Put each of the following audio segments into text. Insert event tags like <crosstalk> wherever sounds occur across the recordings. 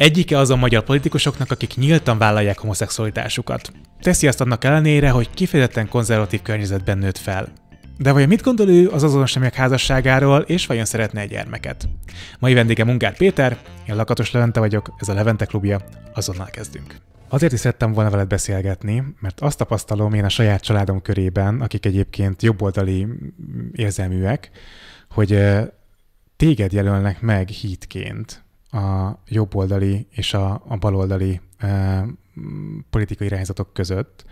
Egyike az a magyar politikusoknak, akik nyíltan vállalják homoszexualitásukat. Teszi azt annak ellenére, hogy kifejezetten konzervatív környezetben nőtt fel. De vajon mit gondol ő az azonos nemek házasságáról, és vajon szeretne egy gyermeket? Mai vendége Mungár Péter, én Lakatos Levente vagyok, ez a Levente klubja, azonnal kezdünk. Azért is szerettem volna veled beszélgetni, mert azt tapasztalom én a saját családom körében, akik egyébként jobboldali érzelműek, hogy téged jelölnek meg hítként, a jobboldali és a, a baloldali e, politikai irányzatok között.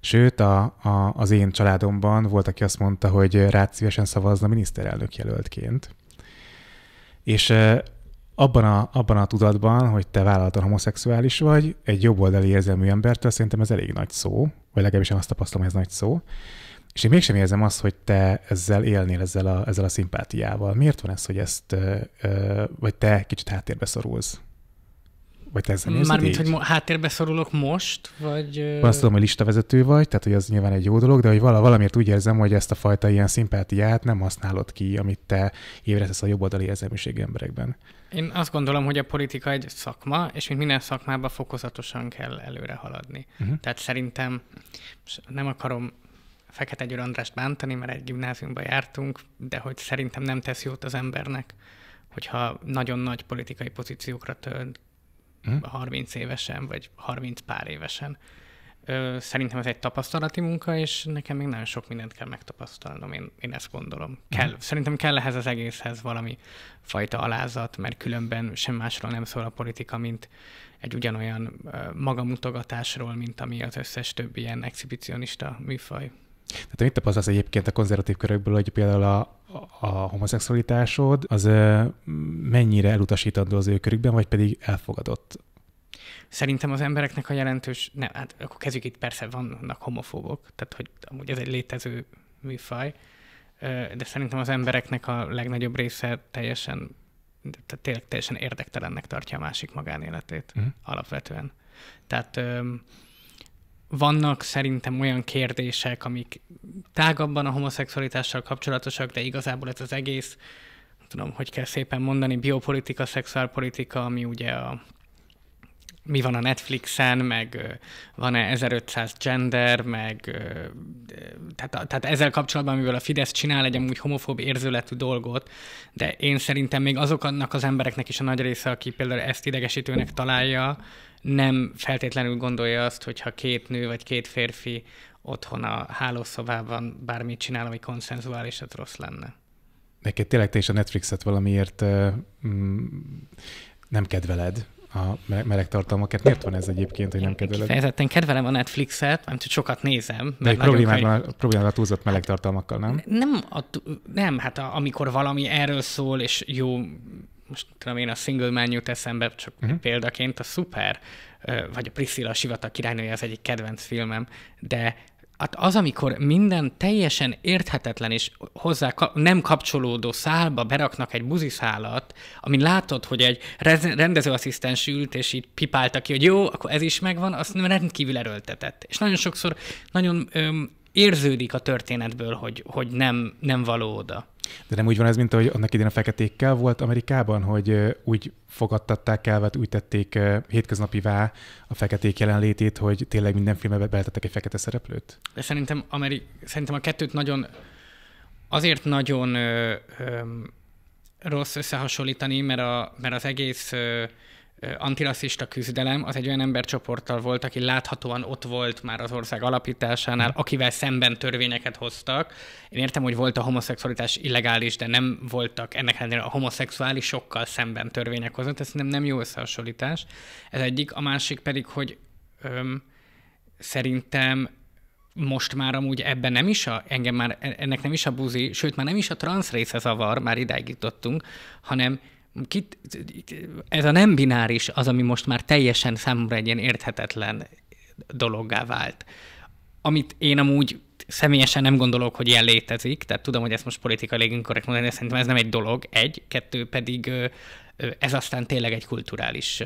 Sőt, a, a, az én családomban volt, aki azt mondta, hogy rád szívesen szavazna miniszterelnök jelöltként. És e, abban a, abban a tudatban, hogy te vállaltan homoszexuális vagy, egy jobboldali érzelmű embertől szerintem ez elég nagy szó, vagy legalábbis én azt tapasztalom, hogy ez nagy szó. És én mégsem érzem azt, hogy te ezzel élnél, ezzel a, ezzel a szimpátiával. Miért van ez, hogy ezt, vagy te kicsit háttérbe szorulsz? Vagy te ezzel Mármint, hogy háttérbe szorulok most, vagy... Azt tudom, hogy listavezető vagy, tehát hogy az nyilván egy jó dolog, de hogy vala, valamiért úgy érzem, hogy ezt a fajta ilyen szimpátiát nem használod ki, amit te ébresztesz a jobboldali érzelmiségű emberekben. Én azt gondolom, hogy a politika egy szakma, és mint minden szakmában fokozatosan kell előre haladni. Uh-huh. Tehát szerintem nem akarom Fekete Győr Andrást bántani, mert egy gimnáziumba jártunk, de hogy szerintem nem tesz jót az embernek, hogyha nagyon nagy politikai pozíciókra tölt hmm. 30 évesen, vagy 30 pár évesen. Ö, szerintem ez egy tapasztalati munka, és nekem még nagyon sok mindent kell megtapasztalnom, én, én ezt gondolom. Hm. Kell, Szerintem kell ehhez az egészhez valami fajta alázat, mert különben sem másról nem szól a politika, mint egy ugyanolyan magamutogatásról, mint ami az összes többi ilyen exhibicionista műfaj. Tehát mit tapasztalsz egyébként a konzervatív körökből, hogy például a, a homoszexualitásod az mennyire elutasítandó az ő körükben, vagy pedig elfogadott? Szerintem az embereknek a jelentős, nem, hát akkor kezdjük itt, persze vannak homofóbok, tehát hogy amúgy ez egy létező műfaj, de szerintem az embereknek a legnagyobb része teljesen, tehát tényleg teljesen érdektelennek tartja a másik magánéletét mm. alapvetően. Tehát vannak szerintem olyan kérdések, amik tágabban a homoszexualitással kapcsolatosak, de igazából ez az egész, tudom, hogy kell szépen mondani, biopolitika, szexuálpolitika, ami ugye a mi van a Netflixen, meg van-e 1500 gender, meg tehát, tehát ezzel kapcsolatban, amivel a Fidesz csinál egy amúgy homofób érzületű dolgot, de én szerintem még azoknak az embereknek is a nagy része, aki például ezt idegesítőnek találja, nem feltétlenül gondolja azt, hogyha két nő vagy két férfi otthon a hálószobában bármit csinál, ami konszenzuális, az rossz lenne. Neked tényleg te is a Netflixet valamiért mm, nem kedveled, a meleg tartalmakat. Miért van ez egyébként, hogy nem kedveled? Kifejezetten kedvelem a Netflixet, nem csak sokat nézem. De egy problémád van, problémád a túlzott meleg tartalmakkal, nem? Nem, a, nem hát a, amikor valami erről szól, és jó, most tudom én a single man jut eszembe, csak uh-huh. példaként a szuper, vagy a Priscilla a Sivatag királynője az egyik kedvenc filmem, de hát az, amikor minden teljesen érthetetlen és hozzá nem kapcsolódó szálba beraknak egy buziszálat, amin látod, hogy egy rendezőasszisztens ült, és így pipálta ki, hogy jó, akkor ez is megvan, azt rendkívül erőltetett. És nagyon sokszor nagyon öm, érződik a történetből, hogy, hogy nem, nem való oda. De nem úgy van ez, mint ahogy annak idén a feketékkel volt Amerikában, hogy úgy fogadtatták el, vagy úgy tették hétköznapivá a feketék jelenlétét, hogy tényleg minden filmbe beletettek egy fekete szereplőt? De szerintem, Ameri- szerintem a kettőt nagyon, azért nagyon ö, ö, rossz összehasonlítani, mert, a, mert az egész ö, antirasszista küzdelem az egy olyan embercsoporttal volt, aki láthatóan ott volt már az ország alapításánál, mhm. akivel szemben törvényeket hoztak. Én értem, hogy volt a homoszexualitás illegális, de nem voltak ennek ellenére a homoszexuálisokkal szemben törvények hozott. Ez nem nem jó összehasonlítás. Ez egyik. A másik pedig, hogy öm, szerintem most már amúgy ebben nem is a, engem már e-, ennek nem is a buzi, sőt már nem is a transz része zavar, már idáig jutottunk, hanem Kit, ez a nem bináris az, ami most már teljesen számomra egy ilyen érthetetlen dologgá vált. Amit én amúgy személyesen nem gondolok, hogy ilyen létezik, tehát tudom, hogy ezt most politikai inkorrekt mondani, de szerintem ez nem egy dolog, egy, kettő pedig ez aztán tényleg egy kulturális,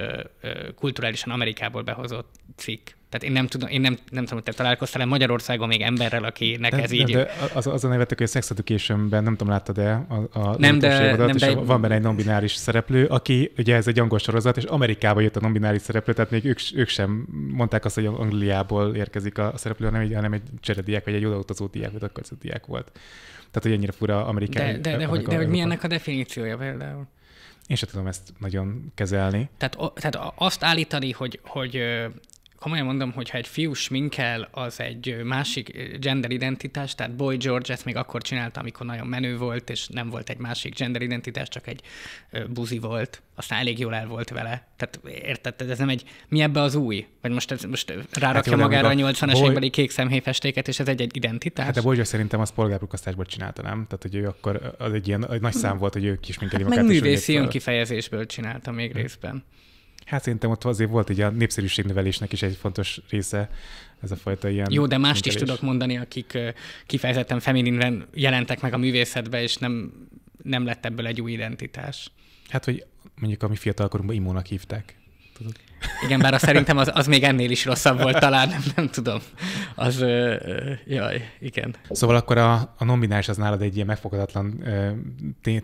kulturálisan Amerikából behozott cikk. Tehát én nem tudom, én nem, nem tudom, hogy te találkoztál Magyarországon még emberrel, akinek de, ez de, így... De az, az a nevetek, hogy a Sex Education-ben, nem tudom, láttad-e a, a nem, de, adat, nem, és de... van benne egy nombináris szereplő, aki, ugye ez egy angol sorozat, és Amerikába jött a nombináris szereplő, tehát még ők, ők sem mondták azt, hogy Angliából érkezik a szereplő, hanem egy, hanem egy cserediák, vagy egy odautazó diák, vagy akkor diák volt. Tehát, hogy ennyire fura amerikai... De, de, de, hogy, de hogy mi ennek a definíciója például? Én sem tudom ezt nagyon kezelni. Tehát, o, tehát azt állítani, hogy, hogy komolyan mondom, hogy egy fiú sminkel, az egy másik gender identitás, tehát Boy George ezt még akkor csinálta, amikor nagyon menő volt, és nem volt egy másik gender identitás, csak egy buzi volt. Aztán elég jól el volt vele. Tehát érted, ez nem egy, mi ebbe az új? Vagy most, ez, most rárakja hát, magára a 80 es boy... évbeli kék szemhéjfestéket, és ez egy, egy identitás? Hát de Boy George szerintem az polgárpukasztásból csinálta, nem? Tehát, hogy ő akkor az egy ilyen egy nagy szám volt, hogy ő kisminkeli hát, magát. Meg művészi önkifejezésből csinálta még hm. részben hát szerintem ott azért volt egy a népszerűségnövelésnek is egy fontos része ez a fajta ilyen... Jó, de mást is tudok mondani, akik kifejezetten femininben jelentek meg a művészetbe, és nem, nem lett ebből egy új identitás. Hát, hogy mondjuk a mi fiatalkorunkban imónak hívták tudod. Igen, bár azt szerintem az, az még ennél is rosszabb volt talán, nem, nem tudom. Az, ö, ö, jaj, igen. Szóval akkor a, a nominális az nálad egy ilyen megfogadatlan ö,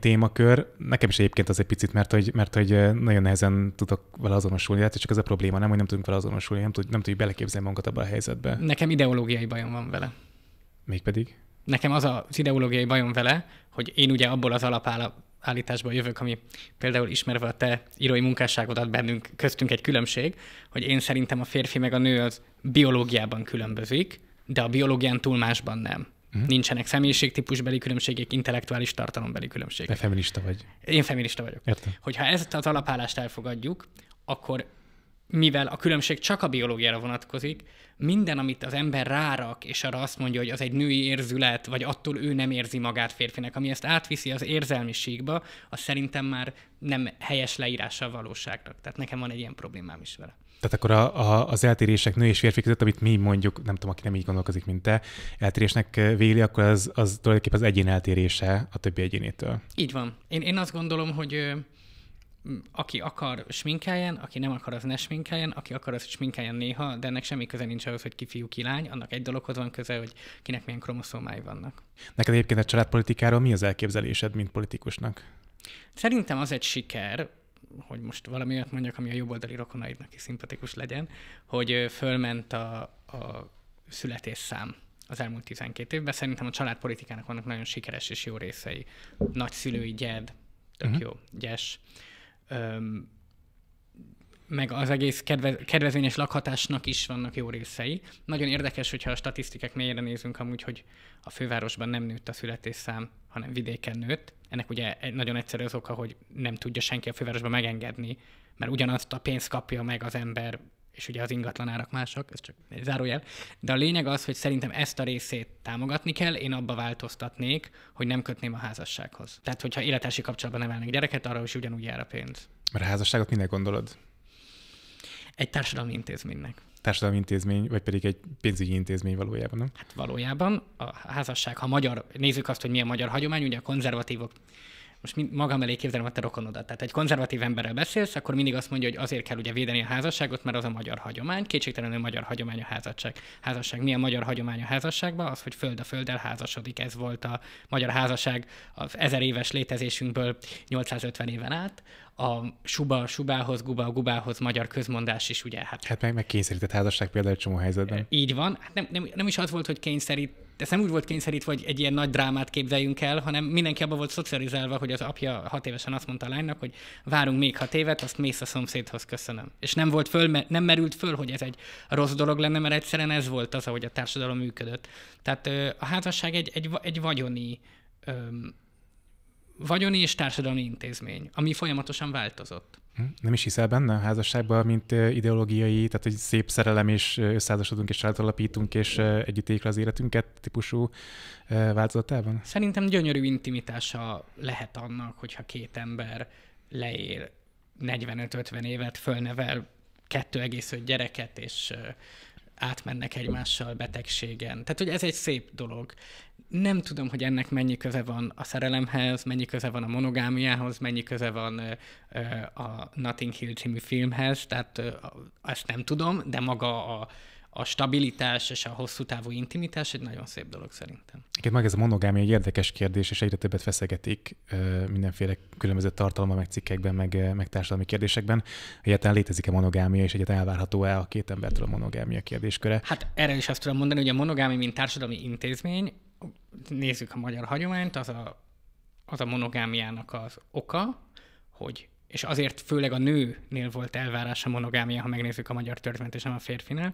témakör. Nekem is egyébként az egy picit, mert hogy, mert hogy nagyon nehezen tudok vele azonosulni. Hát csak ez a probléma, nem, hogy nem tudunk vele azonosulni, nem, tud, nem tudjuk beleképzelni magunkat abban a helyzetbe. Nekem ideológiai bajom van vele. Mégpedig? Nekem az az ideológiai bajom vele, hogy én ugye abból az alapáll állításba jövök, ami például ismerve a te írói munkásságodat bennünk, köztünk egy különbség, hogy én szerintem a férfi meg a nő az biológiában különbözik, de a biológián túl másban nem. Uh-huh. Nincsenek személyiségtípusbeli különbségek, intellektuális tartalombeli különbségek. Te feminista vagy. Én feminista vagyok. Értem. Hogyha ezt az alapállást elfogadjuk, akkor mivel a különbség csak a biológiára vonatkozik, minden, amit az ember rárak, és arra azt mondja, hogy az egy női érzület, vagy attól ő nem érzi magát férfinek, ami ezt átviszi az érzelmiségbe, az szerintem már nem helyes leírása a valóságnak. Tehát nekem van egy ilyen problémám is vele. Tehát akkor a, a, az eltérések nő és férfi között, amit mi mondjuk, nem tudom, aki nem így gondolkozik, mint te, eltérésnek véli, akkor az, az tulajdonképpen az egyén eltérése a többi egyénétől. Így van. Én, én azt gondolom, hogy aki akar, sminkeljen, aki nem akar, az ne sminkeljen, aki akar, az sminkeljen néha, de ennek semmi köze nincs ahhoz, hogy ki fiú, ki lány, annak egy dologhoz van köze, hogy kinek milyen kromoszómái vannak. Neked egyébként a családpolitikáról mi az elképzelésed, mint politikusnak? Szerintem az egy siker, hogy most valami olyat mondjak, ami a jobboldali rokonaidnak is szimpatikus legyen, hogy fölment a, a születésszám az elmúlt 12 évben. Szerintem a családpolitikának vannak nagyon sikeres és jó részei. Nagyszülői gyed, tök uh-huh. jó, gyes öm, meg az egész kedve, kedvezményes lakhatásnak is vannak jó részei. Nagyon érdekes, hogyha a statisztikák mélyére nézünk amúgy, hogy a fővárosban nem nőtt a születésszám, hanem vidéken nőtt. Ennek ugye egy nagyon egyszerű az oka, hogy nem tudja senki a fővárosban megengedni, mert ugyanazt a pénzt kapja meg az ember és ugye az ingatlanárak mások, ez csak egy zárójel. De a lényeg az, hogy szerintem ezt a részét támogatni kell, én abba változtatnék, hogy nem kötném a házassághoz. Tehát, hogyha életesi kapcsolatban nevelnek gyereket, arra is ugyanúgy jár a pénz. Mert a házasságot minek gondolod? Egy társadalmi intézménynek társadalmi intézmény, vagy pedig egy pénzügyi intézmény valójában, nem? Hát valójában a házasság, ha magyar, nézzük azt, hogy milyen magyar hagyomány, ugye a konzervatívok most magam elé képzelem a te rokonodat. Tehát egy konzervatív emberrel beszélsz, akkor mindig azt mondja, hogy azért kell ugye védeni a házasságot, mert az a magyar hagyomány. Kétségtelenül magyar hagyomány a házasság. Házasság mi a magyar hagyomány a házasságban? Az, hogy föld a földdel házasodik. Ez volt a magyar házasság az ezer éves létezésünkből 850 éven át a suba a subához, guba a gubához magyar közmondás is, ugye? Hát, hát meg, meg kényszerített házasság például egy csomó helyzetben. E, így van. Hát nem, nem, nem is az volt, hogy kényszerít, ez nem úgy volt kényszerítve, hogy egy ilyen nagy drámát képzeljünk el, hanem mindenki abban volt szocializálva, hogy az apja hat évesen azt mondta a lánynak, hogy várunk még hat évet, azt mész a szomszédhoz, köszönöm. És nem volt föl, nem merült föl, hogy ez egy rossz dolog lenne, mert egyszerűen ez volt az, ahogy a társadalom működött. Tehát a házasság egy, egy, egy vagyoni vagyoni és társadalmi intézmény, ami folyamatosan változott. Hm? Nem is hiszel benne a házasságban, mint ideológiai, tehát egy szép szerelem, és összeházasodunk, és családot alapítunk, és együtt éljük az életünket típusú változatában? Szerintem gyönyörű intimitása lehet annak, hogyha két ember leél 45-50 évet, fölnevel 2,5 gyereket, és átmennek egymással betegségen. Tehát, hogy ez egy szép dolog. Nem tudom, hogy ennek mennyi köze van a szerelemhez, mennyi köze van a monogámiához, mennyi köze van a Nothing Hill című filmhez, tehát azt nem tudom, de maga a, a stabilitás és a hosszú távú intimitás egy nagyon szép dolog szerintem. Igen, meg ez a monogámia egy érdekes kérdés, és egyre többet feszegetik mindenféle különböző tartalma, meg cikkekben, meg, meg társadalmi kérdésekben. Egyáltalán létezik-e monogámia, és egyáltalán elvárható-e a két embertől a monogámia kérdésköre? Hát erre is azt tudom mondani, hogy a monogámia, mint társadalmi intézmény, nézzük a magyar hagyományt, az a, az a monogámiának az oka, hogy és azért főleg a nőnél volt elvárás a monogámia, ha megnézzük a magyar történet és nem a férfinál,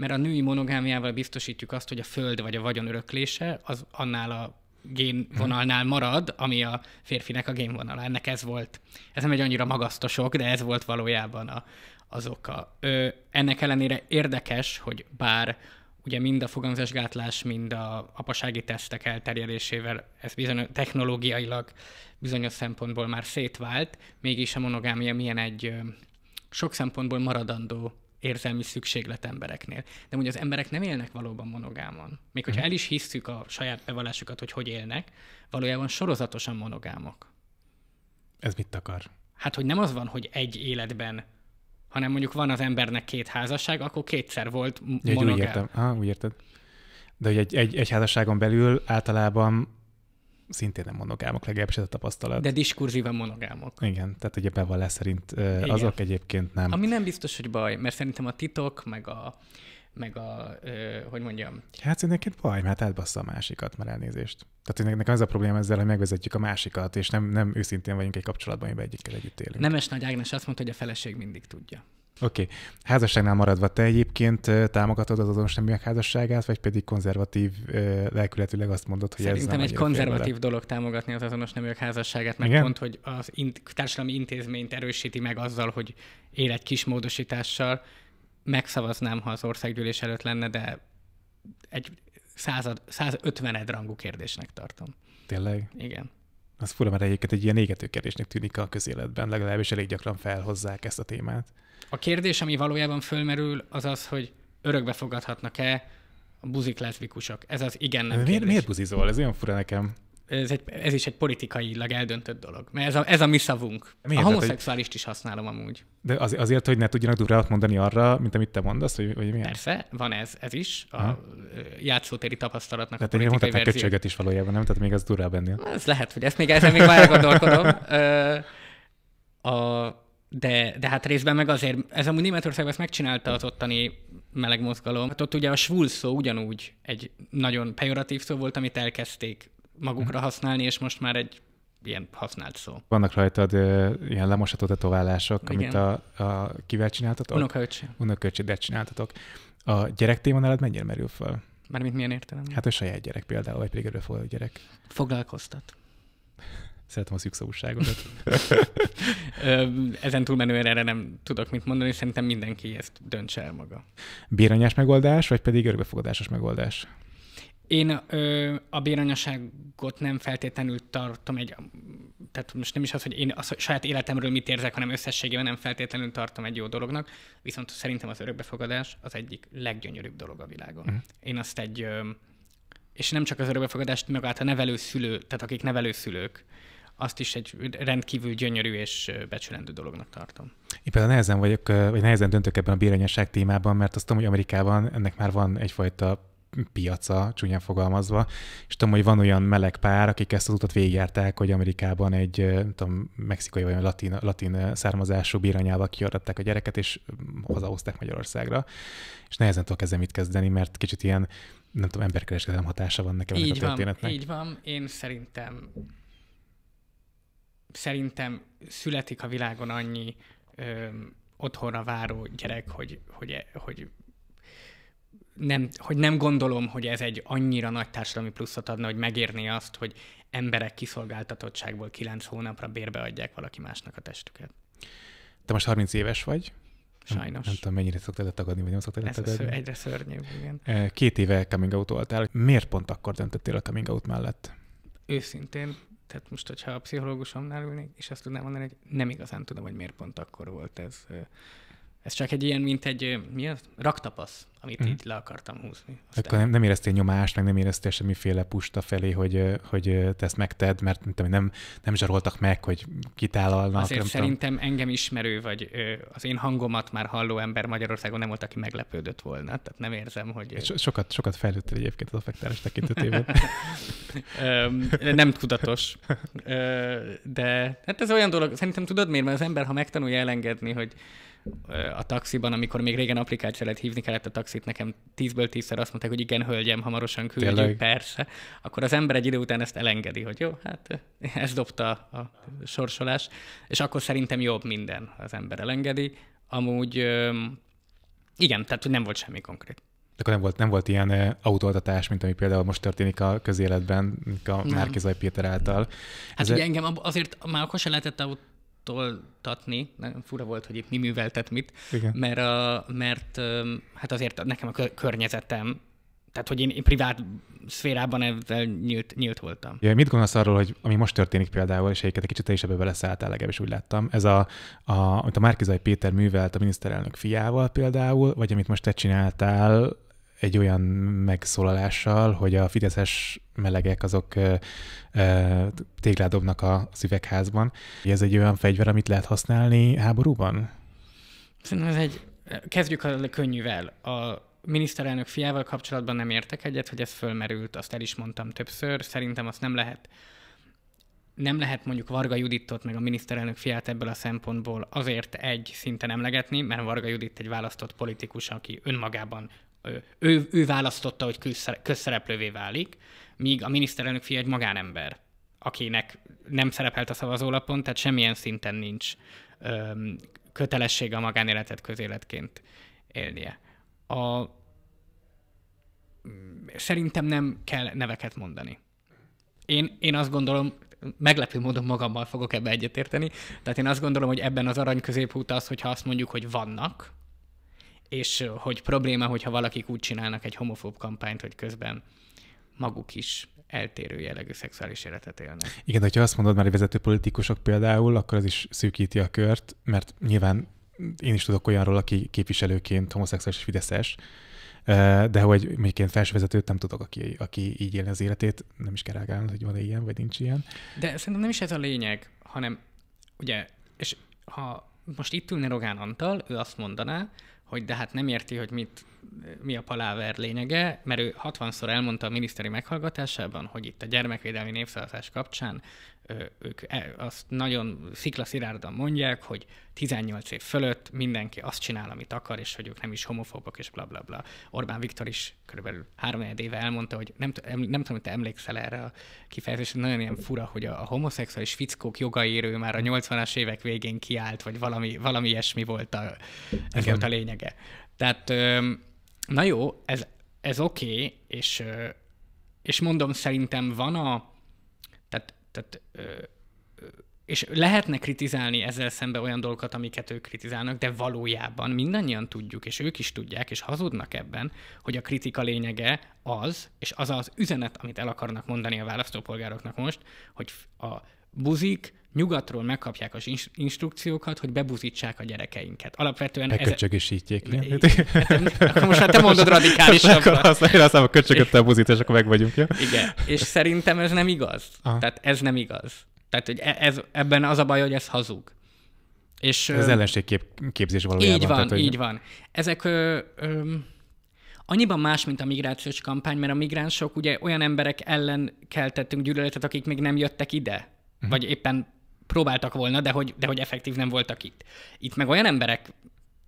mert a női monogámiával biztosítjuk azt, hogy a föld vagy a vagyon öröklése az annál a génvonalnál marad, ami a férfinek a génvonala. Ennek ez volt, ez nem egy annyira magasztosok, de ez volt valójában a, az oka. Ö, ennek ellenére érdekes, hogy bár ugye mind a fogamzásgátlás, mind a apasági tesztek elterjedésével ez bizony technológiailag bizonyos szempontból már szétvált, mégis a monogámia milyen egy ö, sok szempontból maradandó érzelmi szükséglet embereknél. De ugye az emberek nem élnek valóban monogámon. Még hogyha mhm. el is hiszük a saját bevallásukat, hogy hogy élnek, valójában sorozatosan monogámok. Ez mit akar? Hát, hogy nem az van, hogy egy életben hanem mondjuk van az embernek két házasság, akkor kétszer volt monogám. úgy értem. Ah, úgy érted. De hogy egy, egy, egy házasságon belül általában szintén nem monogámok, legalábbis ez a tapasztalat. De diskurzíven monogámok. Igen, tehát ugye bevallás szerint ö, azok egyébként nem. Ami nem biztos, hogy baj, mert szerintem a titok, meg a meg a, ö, hogy mondjam. Hát szerintem baj, mert hát átbassza a másikat, már elnézést. Tehát hogy nekem az a probléma ezzel, hogy megvezetjük a másikat, és nem, nem őszintén vagyunk egy kapcsolatban, amiben egyikkel együtt élünk. Nemes Nagy Ágnes azt mondta, hogy a feleség mindig tudja. Oké. Okay. Házasságnál maradva, te egyébként támogatod az azonos neműek házasságát, vagy pedig konzervatív lelkületileg azt mondod, hogy Szerintem ez nem egy konzervatív félvele. dolog támogatni az azonos neműek házasságát, meg Igen? pont, hogy az in- társadalmi intézményt erősíti meg azzal, hogy él egy kis módosítással. Megszavaznám, ha az országgyűlés előtt lenne, de egy század, 150 rangú kérdésnek tartom. Tényleg? Igen. Az fura, mert egyébként egy ilyen égető kérdésnek tűnik a közéletben, legalábbis elég gyakran felhozzák ezt a témát. A kérdés, ami valójában fölmerül, az az, hogy örökbe fogadhatnak-e a buzik leszbikusok. Ez az igen nem miért, Miért buzizol? Ez olyan fura nekem. Ez, egy, ez is egy politikailag eldöntött dolog, mert ez a, ez a mi szavunk. Miért? A homoszexuálist hogy... is használom amúgy. De az, azért, hogy ne tudjanak durrát mondani arra, mint amit te mondasz, vagy, hogy miért? Persze, van ez, ez is, a ha? játszótéri tapasztalatnak Tehát a politikai verzió. Tehát köcsöget is valójában, nem? Tehát még az durább ennél. Ez lehet, hogy ezt még ezzel még már gondolkodom. a, de, de hát részben meg azért, ez amúgy Németországban ezt megcsinálta az ottani meleg mozgalom. Hát ott ugye a svul szó ugyanúgy egy nagyon pejoratív szó volt, amit elkezdték magukra mhm. használni, és most már egy ilyen használt szó. Vannak rajtad ö, ilyen lemosható tetoválások, Igen. amit a, a kivel csináltatok? Unokaöcsi. de csináltatok. A gyerek téma nálad mennyire merül Mert Mármint milyen értelem? Hát a saját gyerek például, vagy pedig előforduló gyerek. Foglalkoztat. Szeretem a szűkszavúságokat. <laughs> Ezen túlmenően erre nem tudok mit mondani, szerintem mindenki ezt döntse el maga. Béranyás megoldás, vagy pedig örökbefogadásos megoldás? Én ö, a béranyaságot nem feltétlenül tartom egy, tehát most nem is az, hogy én a saját életemről mit érzek, hanem összességében nem feltétlenül tartom egy jó dolognak, viszont szerintem az örökbefogadás az egyik leggyönyörűbb dolog a világon. Mm. Én azt egy, ö, és nem csak az örökbefogadást, meg hát a nevelőszülő, tehát akik nevelőszülők, azt is egy rendkívül gyönyörű és becsülendő dolognak tartom. Én például nehezen vagyok, vagy nehezen döntök ebben a béranyasság témában, mert azt tudom, hogy Amerikában ennek már van egyfajta piaca, csúnyán fogalmazva, és tudom, hogy van olyan meleg pár, akik ezt az utat végigjárták, hogy Amerikában egy nem tudom, mexikai vagy latin, latin származású bíranyával kiadatták a gyereket, és hazahozták Magyarországra. És nehezen tudok ezzel mit kezdeni, mert kicsit ilyen, nem tudom, emberkereskedelem hatása van nekem így ennek a történetnek. Van, így van, én szerintem szerintem születik a világon annyi ö, otthonra váró gyerek, hogy, hogy, e, hogy nem, hogy nem gondolom, hogy ez egy annyira nagy társadalmi pluszot adna, hogy megérné azt, hogy emberek kiszolgáltatottságból kilenc hónapra bérbe adják valaki másnak a testüket. Te most 30 éves vagy. Sajnos. Nem, nem tudom, mennyire szoktad le tagadni, vagy nem szoktad le tagadni. Ez egyre szörnyűbb, igen. E, két éve coming out voltál. Miért pont akkor döntöttél a coming out mellett? Őszintén tehát most, hogyha a pszichológusomnál ülnék, és azt tudnám mondani, hogy nem igazán tudom, hogy miért pont akkor volt ez ez csak egy ilyen, mint egy, mi az? Raktapasz, amit mm. így le akartam húzni. Aztán... Akkor nem, nem éreztél nyomást, meg nem éreztél semmiféle pusta felé, hogy, hogy te ezt megted, mert nem, nem, nem zsaroltak meg, hogy kitálalnak. Azért nem szerintem tudom. engem ismerő, vagy az én hangomat már halló ember Magyarországon nem volt, aki meglepődött volna. Tehát nem érzem, hogy... So- sokat, sokat fejlődtél egyébként az affektáros tekintetében. <laughs> nem tudatos. De hát ez olyan dolog, szerintem tudod miért? Mert az ember, ha megtanulja elengedni, hogy a taxiban, amikor még régen applikációt lehet hívni kellett a taxit, nekem tízből tízszer azt mondták, hogy igen, hölgyem, hamarosan küldjük, Tényleg? persze. Akkor az ember egy idő után ezt elengedi, hogy jó, hát ez dobta a sorsolás, és akkor szerintem jobb minden, az ember elengedi. Amúgy igen, tehát nem volt semmi konkrét akkor nem volt, nem volt ilyen autóadatás, mint ami például most történik a közéletben, a Márkizaj Péter által. Hát Ez ugye e... engem azért már akkor se lehetett toltatni, nem fura volt, hogy itt mi műveltet mit, Igen. mert, a, mert hát azért nekem a környezetem, tehát hogy én, én privát szférában ezzel nyílt, nyílt voltam. Ja, mit gondolsz arról, hogy ami most történik például, és egyiket egy kicsit te is ebbe beleszálltál, legalábbis úgy láttam, ez a, a amit a Márkizai Péter művelt a miniszterelnök fiával például, vagy amit most te csináltál egy olyan megszólalással, hogy a fideszes melegek azok tégládobnak a az Ez egy olyan fegyver, amit lehet használni háborúban? Szerintem ez egy... Kezdjük a könnyűvel. A miniszterelnök fiával kapcsolatban nem értek egyet, hogy ez fölmerült, azt el is mondtam többször, szerintem azt nem lehet nem lehet mondjuk Varga Juditot meg a miniszterelnök fiát ebből a szempontból azért egy szinten emlegetni, mert Varga Judit egy választott politikus, aki önmagában ő, ő választotta, hogy közszereplővé válik, míg a miniszterelnök fia egy magánember, akinek nem szerepelt a szavazólapon, tehát semmilyen szinten nincs öm, kötelessége a magánéletet közéletként élnie. A... Szerintem nem kell neveket mondani. Én, én azt gondolom, meglepő módon magammal fogok ebbe egyetérteni, tehát én azt gondolom, hogy ebben az arany középút az, hogyha azt mondjuk, hogy vannak, és hogy probléma, hogyha valakik úgy csinálnak egy homofób kampányt, hogy közben maguk is eltérő jellegű szexuális életet élnek. Igen, de hogyha azt mondod már, hogy vezető politikusok például, akkor az is szűkíti a kört, mert nyilván én is tudok olyanról, aki képviselőként homoszexuális és fideszes, de hogy még én felsővezetőt nem tudok, aki, aki így élne az életét, nem is kell rágálni, hogy van-e ilyen, vagy nincs ilyen. De szerintem nem is ez a lényeg, hanem ugye, és ha most itt ülne Rogán Antal, ő azt mondaná, hogy de hát nem érti, hogy mit, mi a paláver lényege, mert ő 60-szor elmondta a miniszteri meghallgatásában, hogy itt a gyermekvédelmi népszavazás kapcsán ők e, azt nagyon sziklaszirárdan mondják, hogy 18 év fölött mindenki azt csinál, amit akar, és hogy ők nem is homofóbok, és blablabla. bla bla. Orbán Viktor is körülbelül három éve elmondta, hogy nem, nem tudom, hogy te emlékszel erre a kifejezésre, nagyon ilyen fura, hogy a, a homoszexuális fickók jogaérő már a 80-as évek végén kiállt, vagy valami, valami ilyesmi volt a, ez volt a lényege. Tehát, na jó, ez, ez oké, okay, és, és mondom, szerintem van a, tehát tehát, és lehetne kritizálni ezzel szembe olyan dolgokat, amiket ők kritizálnak, de valójában mindannyian tudjuk, és ők is tudják, és hazudnak ebben, hogy a kritika lényege az, és az az üzenet, amit el akarnak mondani a választópolgároknak most, hogy a buzik, nyugatról megkapják az instrukciókat, hogy bebuzítsák a gyerekeinket. Alapvetően... Megköcsögösítjék. Ez... Hát, hát, most hát te mondod radikálisabbra. Én aztán a köcsögöt buzít, és akkor meg vagyunk. Ja? Igen, és szerintem ez nem igaz. Aha. Tehát ez nem igaz. Tehát hogy e- ez, ebben az a baj, hogy ez hazug. És, ez ö... képzés valójában. Így van, tehát, hogy... így van. Ezek ö, ö, annyiban más, mint a migrációs kampány, mert a migránsok ugye olyan emberek ellen keltettünk gyűlöletet, akik még nem jöttek ide, uh-huh. vagy éppen próbáltak volna, de hogy, de hogy effektív nem voltak itt. Itt meg olyan emberek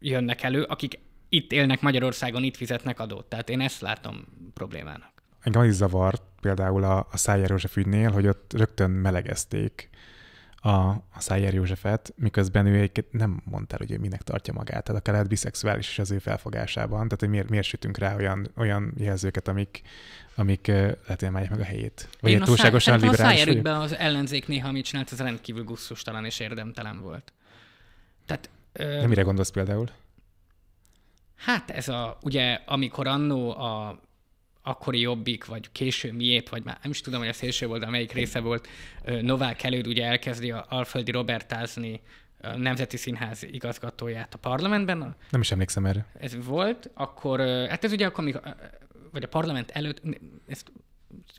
jönnek elő, akik itt élnek Magyarországon, itt fizetnek adót. Tehát én ezt látom problémának. Engem az is zavart például a, a Szájer József ügynél, hogy ott rögtön melegezték a, a Szájer Józsefet, miközben ő egy, nem mondta, hogy ő minek tartja magát, tehát akár lehet biszexuális is az ő felfogásában, tehát hogy miért, miért sütünk rá olyan, olyan jelzőket, amik, amik lehet, hogy meg a helyét. Vagy Én túlságosan szá- liberális. A szájer az ellenzék néha, mit csinált, az rendkívül gusztustalan és érdemtelen volt. Tehát, ö... De mire gondolsz például? Hát ez a, ugye, amikor annó a akkori jobbik, vagy késő miép, vagy már nem is tudom, hogy a szélső oldal melyik része volt, Novák előd ugye elkezdi a Alföldi Robertázni a Nemzeti Színház igazgatóját a parlamentben. Nem is emlékszem erre. Ez volt, akkor, hát ez ugye akkor, vagy a parlament előtt, ezt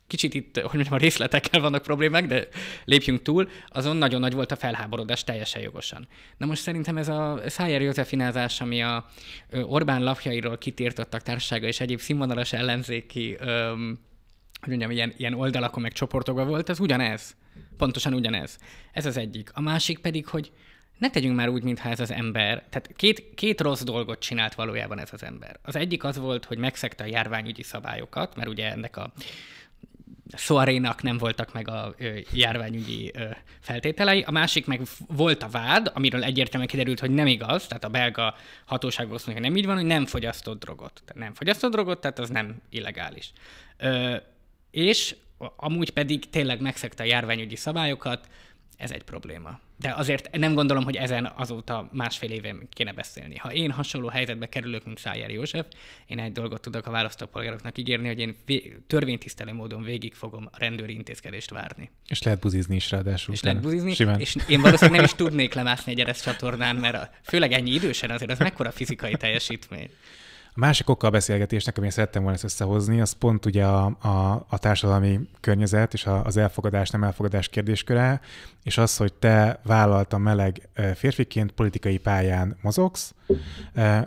kicsit itt, hogy mondjam, a részletekkel vannak problémák, de lépjünk túl, azon nagyon nagy volt a felháborodás teljesen jogosan. Na most szerintem ez a Szájer Józefinázás, ami a Orbán lapjairól kitiltottak társasága és egyéb színvonalas ellenzéki öm, hogy mondjam, ilyen, ilyen oldalakon meg csoportokban volt, ez ugyanez. Pontosan ugyanez. Ez az egyik. A másik pedig, hogy ne tegyünk már úgy, mintha ez az ember, tehát két, két rossz dolgot csinált valójában ez az ember. Az egyik az volt, hogy megszegte a járványügyi szabályokat, mert ugye ennek a Soarénak nem voltak meg a ö, járványügyi ö, feltételei, a másik meg volt a vád, amiről egyértelműen kiderült, hogy nem igaz, tehát a belga hatóságok azt mondja, hogy nem így van, hogy nem fogyasztott drogot. Tehát nem fogyasztott drogot, tehát az nem illegális. Ö, és amúgy pedig tényleg megszegte a járványügyi szabályokat, ez egy probléma. De azért nem gondolom, hogy ezen azóta másfél éve kéne beszélni. Ha én hasonló helyzetbe kerülök, mint Sájer József, én egy dolgot tudok a választópolgároknak ígérni, hogy én törvénytisztelő módon végig fogom a rendőri intézkedést várni. És lehet buzizni is ráadásul. És lehet buzizni, simán. és én valószínűleg nem is tudnék lemászni egy csatornán, mert a, főleg ennyi idősen azért az mekkora fizikai teljesítmény. A másik oka a beszélgetésnek, amit szerettem volna ezt összehozni, az pont ugye a, a, a társadalmi környezet és a, az elfogadás, nem elfogadás kérdésköre, és az, hogy te a meleg férfiként politikai pályán mozogsz,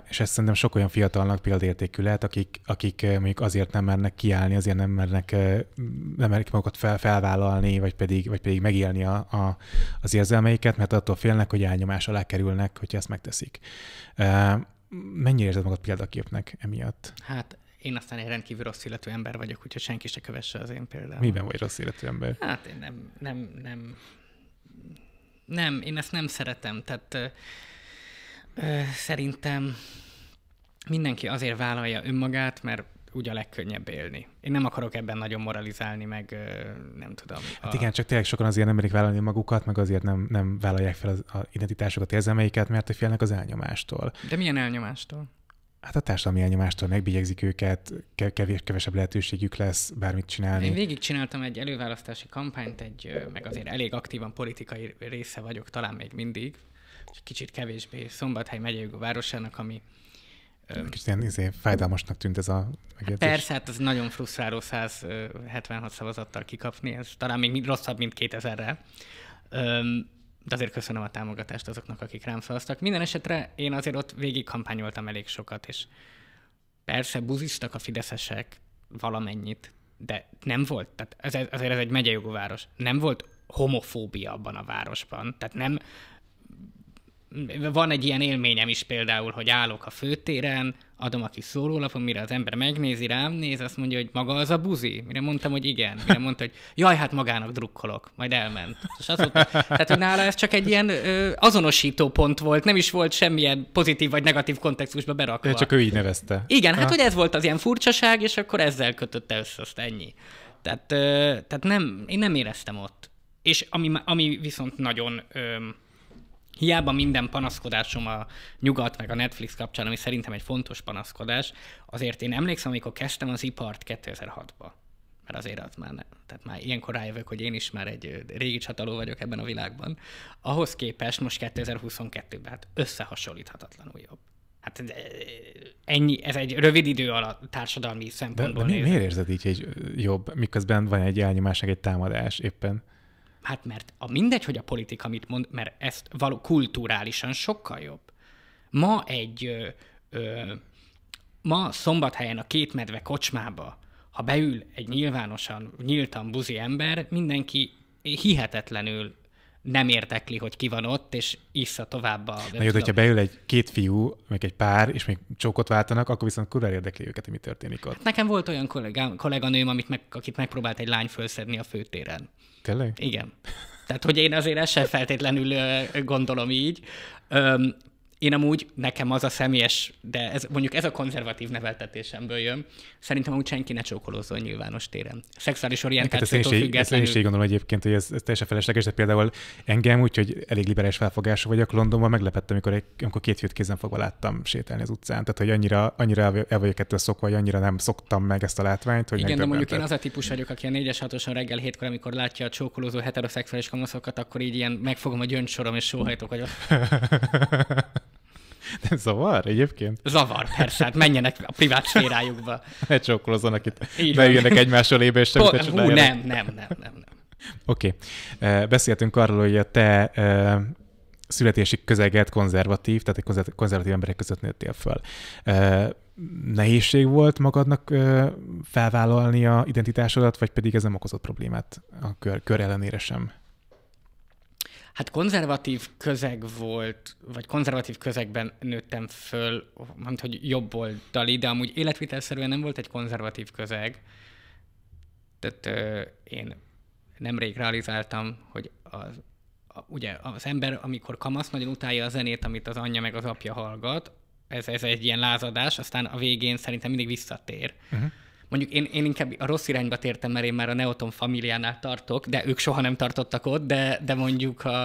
és ezt szerintem sok olyan fiatalnak példaértékű lehet, akik, akik mondjuk azért nem mernek kiállni, azért nem mernek, nem mernek magukat fel, felvállalni, vagy pedig, vagy pedig megélni a, a, az érzelmeiket, mert attól félnek, hogy elnyomás alá kerülnek, hogyha ezt megteszik mennyire érzed magad példaképnek emiatt? Hát én aztán egy rendkívül rossz illető ember vagyok, úgyhogy senki se kövesse az én példám. Miben vagy rossz illető ember? Hát én nem, nem, nem, nem, én ezt nem szeretem, tehát ö, ö, szerintem mindenki azért vállalja önmagát, mert úgy a legkönnyebb élni. Én nem akarok ebben nagyon moralizálni, meg nem tudom. Hát a... igen, csak tényleg sokan azért nem merik vállalni magukat, meg azért nem, nem vállalják fel az a identitásokat, érzelmeiket, mert félnek az elnyomástól. De milyen elnyomástól? Hát a társadalmi elnyomástól megbélyegzik őket, kevés, kevesebb lehetőségük lesz bármit csinálni. Én végigcsináltam egy előválasztási kampányt, egy, meg azért elég aktívan politikai része vagyok, talán még mindig, kicsit kevésbé Szombathely megyei városának, ami Kicsit ilyen izé, fájdalmasnak tűnt ez a megjegyzés. Persze, hát az nagyon frusztráló 176 szavazattal kikapni, ez talán még rosszabb, mint 2000-rel. De azért köszönöm a támogatást azoknak, akik rám szavaztak. Minden esetre én azért ott végig kampányoltam elég sokat, és persze buzistak a fideszesek valamennyit, de nem volt, tehát ez, azért ez egy megyejogú város, nem volt homofóbia abban a városban, tehát nem van egy ilyen élményem is például, hogy állok a főtéren, adom a kis szórólapon, mire az ember megnézi, rám néz, azt mondja, hogy maga az a buzi. Mire mondtam, hogy igen. Mire mondta, hogy jaj, hát magának drukkolok. Majd elment. És azóta, tehát, hogy nála ez csak egy ilyen ö, azonosító pont volt, nem is volt semmilyen pozitív vagy negatív kontextusba berakva. csak ő így nevezte. Igen, hát ha. hogy ez volt az ilyen furcsaság, és akkor ezzel kötötte össze azt ennyi. Tehát, ö, tehát nem, én nem éreztem ott. És ami, ami viszont nagyon... Ö, Hiába minden panaszkodásom a nyugat meg a Netflix kapcsán, ami szerintem egy fontos panaszkodás, azért én emlékszem, amikor kezdtem az ipart 2006-ba. Mert azért az már, nem. tehát már ilyenkor rájövök, hogy én is már egy régi csataló vagyok ebben a világban. Ahhoz képest most 2022-ben hát összehasonlíthatatlanul jobb. Hát e, ennyi, ez egy rövid idő alatt társadalmi szempontból. De, de mi, miért érzed így, egy jobb, miközben van egy elnyomás, egy támadás éppen? Hát mert a mindegy, hogy a politika mit mond, mert ezt való kulturálisan sokkal jobb. Ma egy, ö, ö, ma szombathelyen a két medve kocsmába, ha beül egy nyilvánosan, nyíltan buzi ember, mindenki hihetetlenül nem értekli, hogy ki van ott, és issza tovább a... Na jó, hogyha beül egy két fiú, meg egy pár, és még csókot váltanak, akkor viszont kurva érdekli őket, hogy mi történik ott. Hát nekem volt olyan kollégám, kolléganőm, amit meg, akit megpróbált egy lány fölszedni a főtéren. Tényleg? Igen. Tehát, hogy én azért ezt sem feltétlenül gondolom így én amúgy, nekem az a személyes, de ez, mondjuk ez a konzervatív neveltetésemből jön, szerintem úgy senki ne csókolózzon nyilvános téren. Szexuális orientációtól függetlenül. Ezt én is így gondolom egyébként, hogy ez, ez teljesen felesleges, de például engem úgy, hogy elég liberális felfogású vagyok Londonban, meglepettem, amikor, egy, amikor két főt kézen fogva láttam sétálni az utcán. Tehát, hogy annyira, annyira el vagyok ettől szokva, hogy annyira nem szoktam meg ezt a látványt, hogy Igen, de mondjuk én az a típus vagyok, aki a 4-es 6 reggel hétkor, amikor látja a csókolózó heteroszexuális kamaszokat, akkor így ilyen megfogom a gyöngysorom és sóhajtok, hogy <laughs> De zavar egyébként? Zavar, persze, hát menjenek a privát szférájukba. Ne csókolozzanak itt, Bejönnek ne üljenek és semmit Hú, nem, nem, nem, nem, nem. Oké, okay. Eh, beszéltünk arról, hogy a te eh, születési közeget konzervatív, tehát egy konzervatív emberek között nőttél föl. Eh, nehézség volt magadnak felvállalni a identitásodat, vagy pedig ez nem okozott problémát a kör, kör ellenére sem? Hát konzervatív közeg volt, vagy konzervatív közegben nőttem föl, mondta, hogy jobb oldali, de amúgy életvitelszerűen nem volt egy konzervatív közeg. Tehát ö, én nemrég realizáltam, hogy az, a, ugye az ember, amikor kamasz, nagyon utálja a zenét, amit az anyja meg az apja hallgat, ez, ez egy ilyen lázadás, aztán a végén szerintem mindig visszatér. Uh-huh. Mondjuk én, én inkább a rossz irányba tértem, mert én már a Neoton familiánál tartok, de ők soha nem tartottak ott, de, de mondjuk a...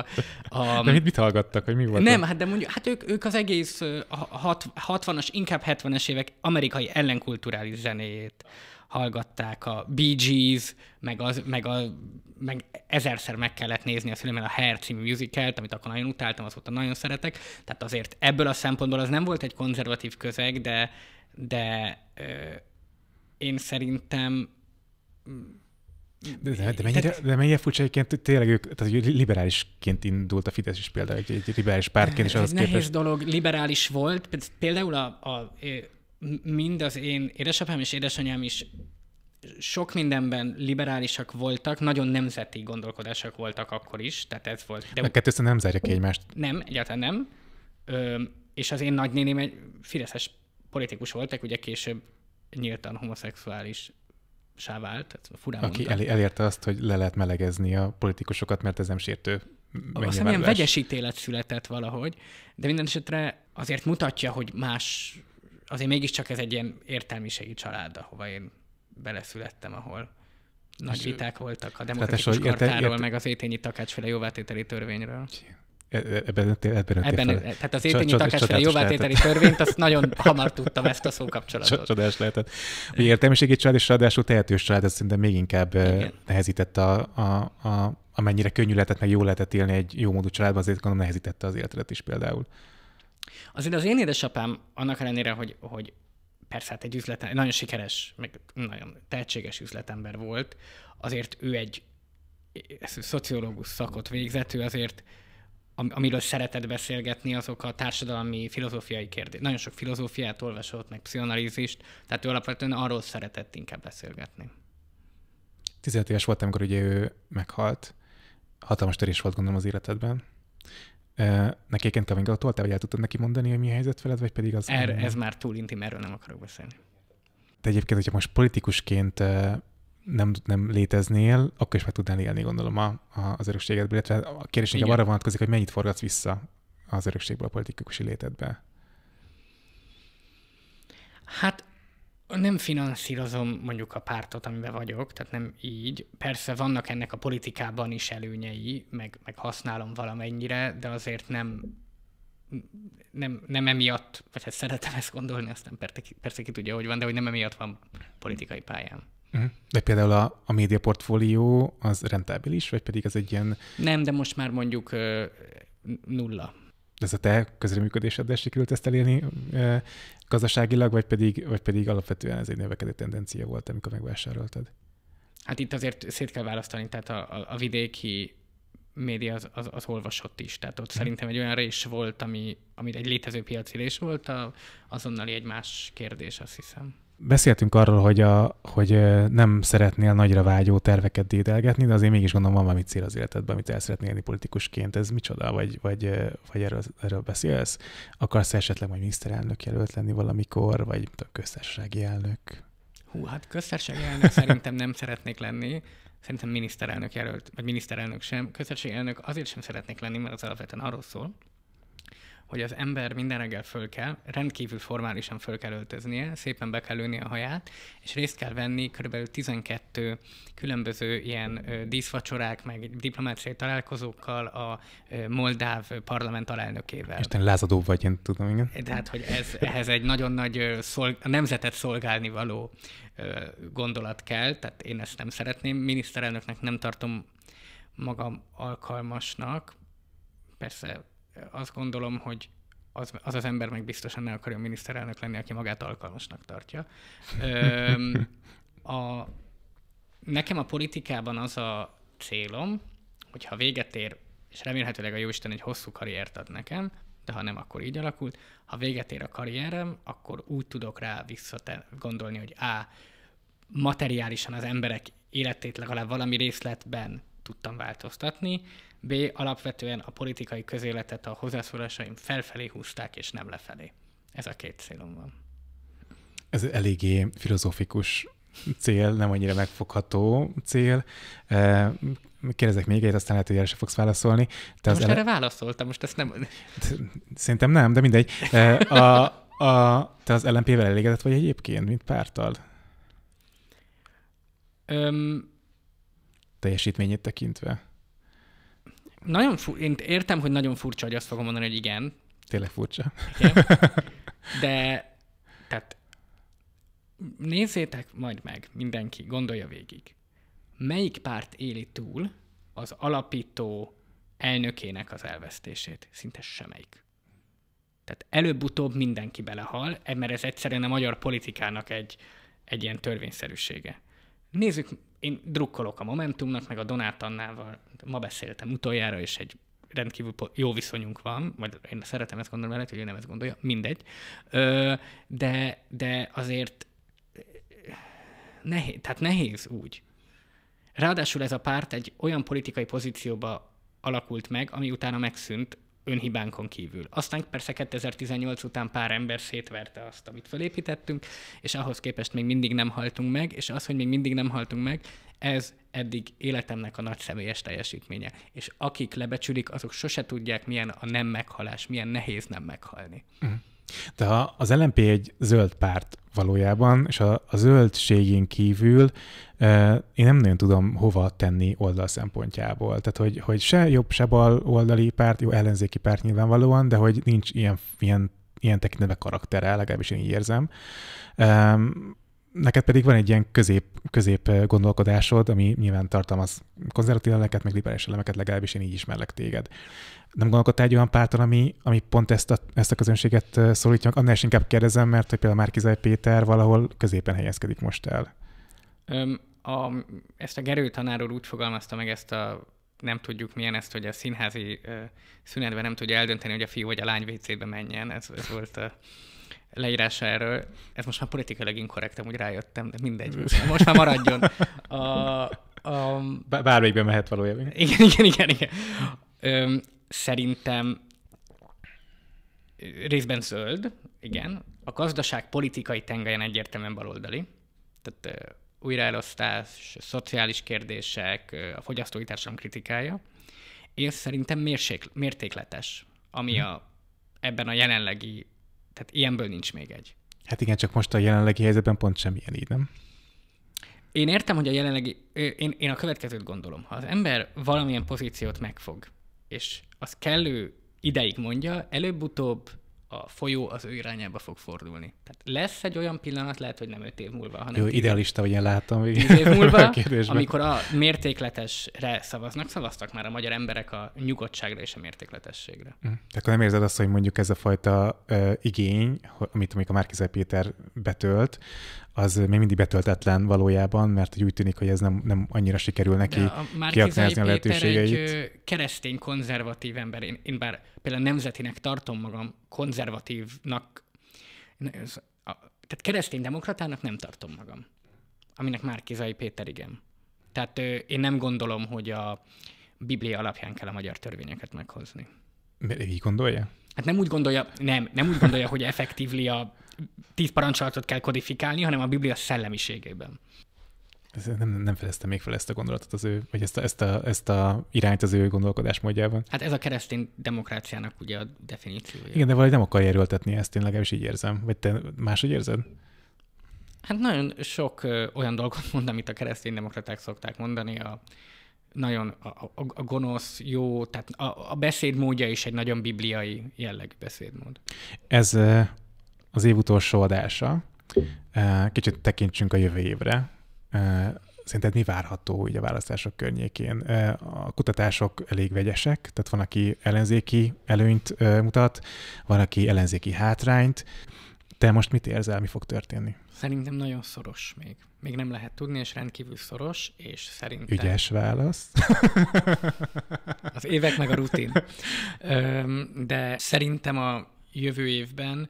a... De mit, mit hallgattak, hogy mi volt? Nem, hát de mondjuk, hát ők, ők az egész hat, 60-as, inkább 70-es évek amerikai ellenkulturális zenéjét hallgatták a Bee Gees, meg, az, meg, a, meg ezerszer meg kellett nézni a szülemmel a Hair című musicalt, amit akkor nagyon utáltam, azóta nagyon szeretek. Tehát azért ebből a szempontból az nem volt egy konzervatív közeg, de, de ö, én szerintem de, de, de, mennyire, de mennyire furcsa egyébként, tényleg ők, tehát liberálisként indult a Fidesz is például, egy, egy liberális pártként is. Ez képest... nehéz dolog, liberális volt. Például a, a, mind az én édesapám és édesanyám is sok mindenben liberálisak voltak, nagyon nemzeti gondolkodások voltak akkor is, tehát ez volt. De a kettő u- nem zárja ki egymást. Nem, egyáltalán nem. Ö, és az én nagynéném egy fideszes politikus voltak, ugye később nyíltan homoszexuális sá vált, tehát furán Aki mondtam. elérte azt, hogy le lehet melegezni a politikusokat, mert ez nem sértő azt hiszem, ilyen vegyes ítélet született valahogy, de minden esetre azért mutatja, hogy más, azért mégiscsak ez egy ilyen értelmiségi család, ahova én beleszülettem, ahol nagy viták voltak a demokratikus kartáról, érte, érte... meg az étényi takácsféle jóvátételi törvényről. E, e, ebben, ebben, ebben e, tehát az étényi takásra jóváltételi törvényt, azt <laughs> nagyon hamar tudtam ezt a szókapcsolatot. Csodás lehetett. Ugye értelmiségi család és ráadásul tehetős család, ez szerintem még inkább Igen. nehezített a, a, a, amennyire könnyű lehetett, meg jól lehetett élni egy jó módú családban, azért gondolom nehezítette az életet is például. Azért az én édesapám, annak ellenére, hogy, hogy persze hát egy üzleten, nagyon sikeres, meg nagyon tehetséges üzletember volt, azért ő egy szociológus szakot végzett, ő azért amiről szereted beszélgetni, azok a társadalmi filozófiai kérdések. Nagyon sok filozófiát olvasott, meg pszichoanalízist, tehát ő alapvetően arról szeretett inkább beszélgetni. 15 éves voltam, amikor ugye ő meghalt. Hatalmas törés volt gondolom az életedben. Nekéként egyébként coming out voltál, vagy el tudtad neki mondani, hogy mi a helyzet veled, vagy pedig az... Er, ez már túl intim, erről nem akarok beszélni. Te egyébként, hogyha most politikusként nem, nem léteznél, akkor is meg tudnál élni, gondolom, a, a, az örökségedből. Illetve a kérdés inkább arra vonatkozik, hogy mennyit forgatsz vissza az örökségből a politikusi létedbe. Hát nem finanszírozom mondjuk a pártot, amiben vagyok, tehát nem így. Persze vannak ennek a politikában is előnyei, meg, meg használom valamennyire, de azért nem, nem, nem emiatt, vagy hát szeretem ezt gondolni, aztán persze, persze ki tudja, hogy van, de hogy nem emiatt van politikai pályám. Mhm. De például a, a médiaportfólió az rentábilis, vagy pedig ez egy ilyen... Nem, de most már mondjuk nulla. Ez a te közreműködéseddel sikerült ezt elérni gazdaságilag, vagy pedig, vagy pedig alapvetően ez egy növekedő tendencia volt, amikor megvásároltad? Hát itt azért szét kell választani, tehát a, a, a vidéki média az, az, az olvasott is. Tehát ott mhm. szerintem egy olyan rés volt, ami, ami egy létező piaci rés volt, a, azonnali egy más kérdés, azt hiszem. Beszéltünk arról, hogy, a, hogy nem szeretnél nagyra vágyó terveket dédelgetni, de azért mégis gondolom van valami cél az életedben, amit el szeretnél élni politikusként. Ez micsoda? Vagy, vagy, vagy erről, erről beszélsz? Akarsz esetleg majd miniszterelnök jelölt lenni valamikor, vagy a köztársasági elnök? Hú, hát köztársasági elnök szerintem nem szeretnék lenni szerintem miniszterelnök jelölt, vagy miniszterelnök sem, elnök azért sem szeretnék lenni, mert az alapvetően arról szól, hogy az ember minden reggel föl kell, rendkívül formálisan föl kell öltöznie, szépen be kell lőni a haját, és részt kell venni kb. 12 különböző ilyen díszvacsorák, meg diplomáciai találkozókkal a moldáv parlament alelnökével. Isten lázadó vagy, én tudom, igen. Tehát, hogy ez, ehhez egy nagyon nagy szolg- nemzetet szolgálni való gondolat kell, tehát én ezt nem szeretném. Miniszterelnöknek nem tartom magam alkalmasnak, persze azt gondolom, hogy az, az az ember meg biztosan ne akarja miniszterelnök lenni, aki magát alkalmasnak tartja. Ö, a, nekem a politikában az a célom, hogyha véget ér, és remélhetőleg a Jóisten egy hosszú karriert ad nekem, de ha nem, akkor így alakult. Ha véget ér a karrierem, akkor úgy tudok rá visszagondolni, hogy A. Materiálisan az emberek életét legalább valami részletben tudtam változtatni, B. Alapvetően a politikai közéletet a hozzászólásaim felfelé húzták, és nem lefelé. Ez a két célom van. Ez eléggé filozófikus cél, nem annyira megfogható cél. E, kérdezek még egyet, aztán lehet, hogy erre sem fogsz válaszolni. Te most ele... erre válaszoltam, most ezt nem... Szerintem nem, de mindegy. E, a, a, te az LNP-vel elégedett vagy egyébként, mint pártal? Öm... Teljesítményét tekintve? nagyon fu- én értem, hogy nagyon furcsa, hogy azt fogom mondani, hogy igen. Tényleg furcsa. Igen. <laughs> De, tehát nézzétek majd meg, mindenki, gondolja végig. Melyik párt éli túl az alapító elnökének az elvesztését? Szinte semmelyik. Tehát előbb-utóbb mindenki belehal, e- mert ez egyszerűen a magyar politikának egy, egy ilyen törvényszerűsége. Nézzük, én drukkolok a Momentumnak, meg a Donát Annával ma beszéltem utoljára, és egy rendkívül jó viszonyunk van, vagy én szeretem ezt gondolni, mert hogy ő nem ezt gondolja, mindegy. De, de azért eh, nehéz, tehát nehéz úgy. Ráadásul ez a párt egy olyan politikai pozícióba alakult meg, ami utána megszűnt önhibánkon kívül. Aztán persze 2018 után pár ember szétverte azt, amit felépítettünk, és ahhoz képest még mindig nem haltunk meg, és az, hogy még mindig nem haltunk meg, ez eddig életemnek a nagy személyes teljesítménye. És akik lebecsülik, azok sose tudják, milyen a nem meghalás, milyen nehéz nem meghalni. Uh-huh. De ha az LMP egy zöld párt valójában, és a, a zöldségén kívül euh, én nem nagyon tudom hova tenni oldal szempontjából. Tehát, hogy, hogy se jobb, se bal oldali párt, jó ellenzéki párt nyilvánvalóan, de hogy nincs ilyen, ilyen, ilyen tekintetben karaktere, legalábbis én így érzem. Um, Neked pedig van egy ilyen közép, közép gondolkodásod, ami nyilván tartalmaz konzervatív elemeket, meg liberális elemeket, legalábbis én így ismerlek téged. Nem gondolkodtál egy olyan párton, ami, ami pont ezt a, ezt a közönséget szólítja? Annál is inkább kérdezem, mert hogy például Márkizaj Péter valahol középen helyezkedik most el. Öm, a, ezt a Gerő tanáról úgy fogalmazta meg ezt a nem tudjuk milyen ezt, hogy a színházi ö, szünetben nem tudja eldönteni, hogy a fiú vagy a lány WC-be menjen. Ez, ez volt a leírása erről. Ez most már politikailag inkorrekt, amúgy rájöttem, de mindegy. Most már maradjon. A, a... Bármelyikben mehet valójában. Igen, igen, igen. igen. Öm, szerintem részben zöld, igen. A gazdaság politikai tengelyen egyértelműen baloldali. Tehát ö, újraelosztás, szociális kérdések, a fogyasztói társadalom kritikája. És szerintem mérsék, mértékletes, ami mhm. a, ebben a jelenlegi tehát ilyenből nincs még egy. Hát igen, csak most a jelenlegi helyzetben pont semmilyen így, nem? Én értem, hogy a jelenlegi... Én, én a következőt gondolom. Ha az ember valamilyen pozíciót megfog, és az kellő ideig mondja, előbb-utóbb a folyó az ő irányába fog fordulni. Tehát lesz egy olyan pillanat, lehet, hogy nem öt év múlva, hanem Jó, idealista, hogy én láttam. még év <laughs> múlva, amikor a mértékletesre szavaznak, szavaztak már a magyar emberek a nyugodtságra és a mértékletességre. Hm. Tehát akkor nem érzed azt, hogy mondjuk ez a fajta uh, igény, amit amikor a Márkizai Péter betölt, az még mindig betöltetlen valójában, mert úgy tűnik, hogy ez nem, nem annyira sikerül neki kiaknázni a lehetőségeit. Egy keresztény konzervatív ember, én, én bár például nemzetinek tartom magam konzervatívnak, tehát keresztény demokratának nem tartom magam, aminek Márkizai Péter igen. Tehát én nem gondolom, hogy a Biblia alapján kell a magyar törvényeket meghozni. Mert így gondolja? Hát nem úgy gondolja, nem, nem úgy gondolja, hogy effektívli a tíz parancsolatot kell kodifikálni, hanem a Biblia szellemiségében. Nem, nem fedeztem még fel ezt a gondolatot az ő, vagy ezt a, ezt, a, ezt a irányt az ő gondolkodásmódjában. Hát ez a keresztény demokráciának ugye a definíciója. Igen, de valahogy nem akarja erőltetni ezt, én legalábbis így érzem. Vagy te máshogy érzed? Hát nagyon sok ö, olyan dolgot mond, amit a keresztény demokraták szokták mondani, a nagyon a, a, a gonosz, jó, tehát a, a beszédmódja is egy nagyon bibliai jellegű beszédmód. Ez az év utolsó adása. Eh, kicsit tekintsünk a jövő évre. Eh, szerinted mi várható így a választások környékén? Eh, a kutatások elég vegyesek, tehát van, aki ellenzéki előnyt mutat, van, aki ellenzéki hátrányt. Te most mit érzel, mi fog történni? Szerintem nagyon szoros még. Még nem lehet tudni, és rendkívül szoros, és szerintem... Ügyes válasz. <laughs> Az évek meg a rutin. De szerintem a jövő évben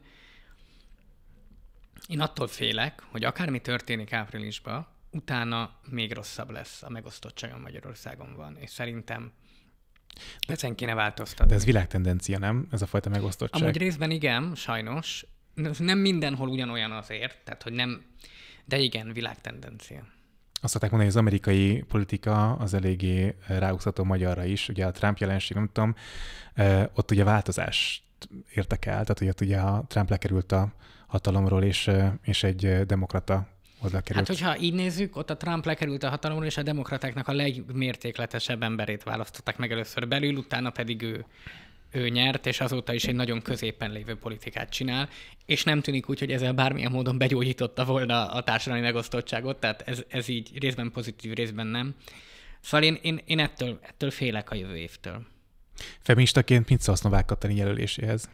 én attól félek, hogy akármi történik áprilisban, utána még rosszabb lesz a megosztottságom Magyarországon van, és szerintem ezen kéne változtatni. De ez világtendencia, nem? Ez a fajta megosztottság. Amúgy részben igen, sajnos. Nem mindenhol ugyanolyan azért, tehát hogy nem, de igen, világtendencia. Azt szokták mondani, hogy az amerikai politika az eléggé eh, ráúszható magyarra is. Ugye a Trump jelenség, nem tudom, eh, ott ugye változást értek el, tehát hogy ott ugye a Trump lekerült a hatalomról, és, és egy demokrata oda került. Hát, hogyha így nézzük, ott a Trump lekerült a hatalomról, és a demokratáknak a legmértékletesebb emberét választották meg először belül, utána pedig ő ő nyert, és azóta is egy nagyon középen lévő politikát csinál, és nem tűnik úgy, hogy ezzel bármilyen módon begyógyította volna a társadalmi megosztottságot, tehát ez, ez így részben pozitív, részben nem. Szóval én, én, én ettől, ettől félek a jövő évtől. Feministaként mit szólsz Novák Katalin jelöléséhez?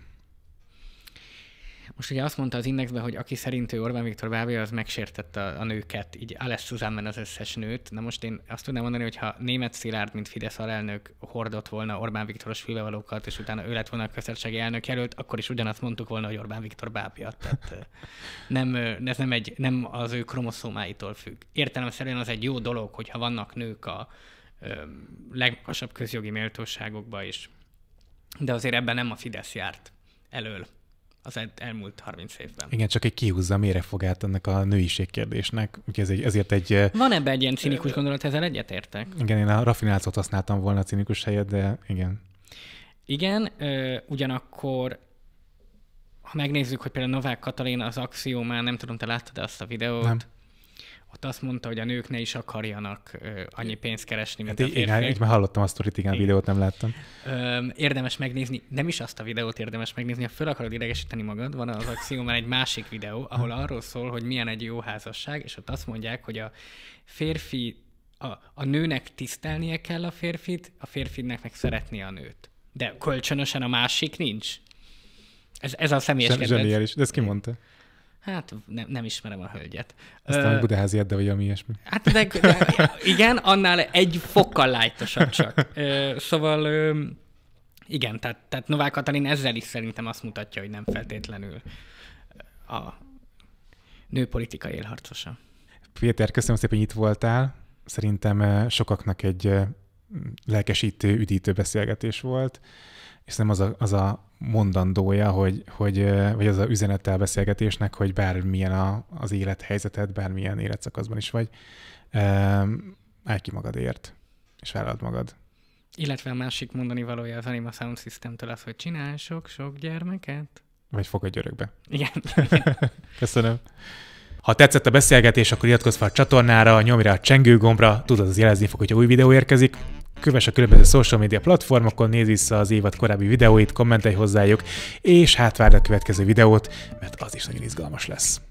Most ugye azt mondta az Indexben, hogy aki szerint ő Orbán Viktor Bábja, az megsértette a, a nőket, így Alesz Suzanne az összes nőt. Na most én azt tudnám mondani, hogy ha német Szilárd, mint Fidesz alelnök hordott volna Orbán Viktoros fülbevalókat, és utána ő lett volna a közösségi elnök jelölt, akkor is ugyanazt mondtuk volna, hogy Orbán Viktor Bábja. Tehát nem, ez nem, egy, nem az ő kromoszómáitól függ. Értelemszerűen az egy jó dolog, hogyha vannak nők a legmagasabb közjogi méltóságokba is. De azért ebben nem a Fidesz járt elől az elmúlt 30 évben. Igen, csak egy kihúzza a mérefogát ennek a nőiség kérdésnek, úgyhogy ez egy, ezért egy... Eh, Van ebben egy ilyen cinikus gondolat, ezzel egyetértek? Igen, én a raffinációt használtam volna a cinikus helyet, de igen. Igen, ö, ugyanakkor ha megnézzük, hogy például Novák Katalin az axiómán, nem tudom, te láttad azt a videót? Nem ott azt mondta, hogy a nők ne is akarjanak annyi pénzt keresni, mint hát a férfiak. Igen, így már hallottam a sztorit, igen, igen, videót nem láttam. érdemes megnézni, nem is azt a videót érdemes megnézni, ha föl akarod idegesíteni magad, van az Axiomán egy másik videó, ahol arról szól, hogy milyen egy jó házasság, és ott azt mondják, hogy a férfi, a, a nőnek tisztelnie kell a férfit, a férfinek meg szeretni a nőt. De kölcsönösen a másik nincs. Ez, ez a személyes Is. de ezt kimondta. Hát nem, nem ismerem a hölgyet. Aztán uh, Budaházi Edde, vagy ami ilyesmi. Hát de, de, igen, annál egy fokkal lájtosabb csak. Uh, szóval uh, igen, tehát, tehát Novák Katalin ezzel is szerintem azt mutatja, hogy nem feltétlenül a nőpolitika élharcosa. Péter, köszönöm szépen, hogy itt voltál. Szerintem sokaknak egy lelkesítő, üdítő beszélgetés volt, és nem az a, az a mondandója, hogy, hogy, vagy az a üzenettel beszélgetésnek, hogy bármilyen a, az élethelyzeted, bármilyen életszakaszban is vagy, állj ki magadért, és vállald magad. Illetve a másik mondani valója az Anima Sound system az, hogy csinál sok-sok gyermeket. Vagy fogadj örökbe. Igen. igen. <laughs> Köszönöm. Ha tetszett a beszélgetés, akkor iratkozz fel a csatornára, nyomj rá a csengőgombra, tudod, az jelezni fog, hogy új videó érkezik. Kövess a különböző social media platformokon, nézz vissza az évad korábbi videóit, kommentelj hozzájuk, és hát várd a következő videót, mert az is nagyon izgalmas lesz.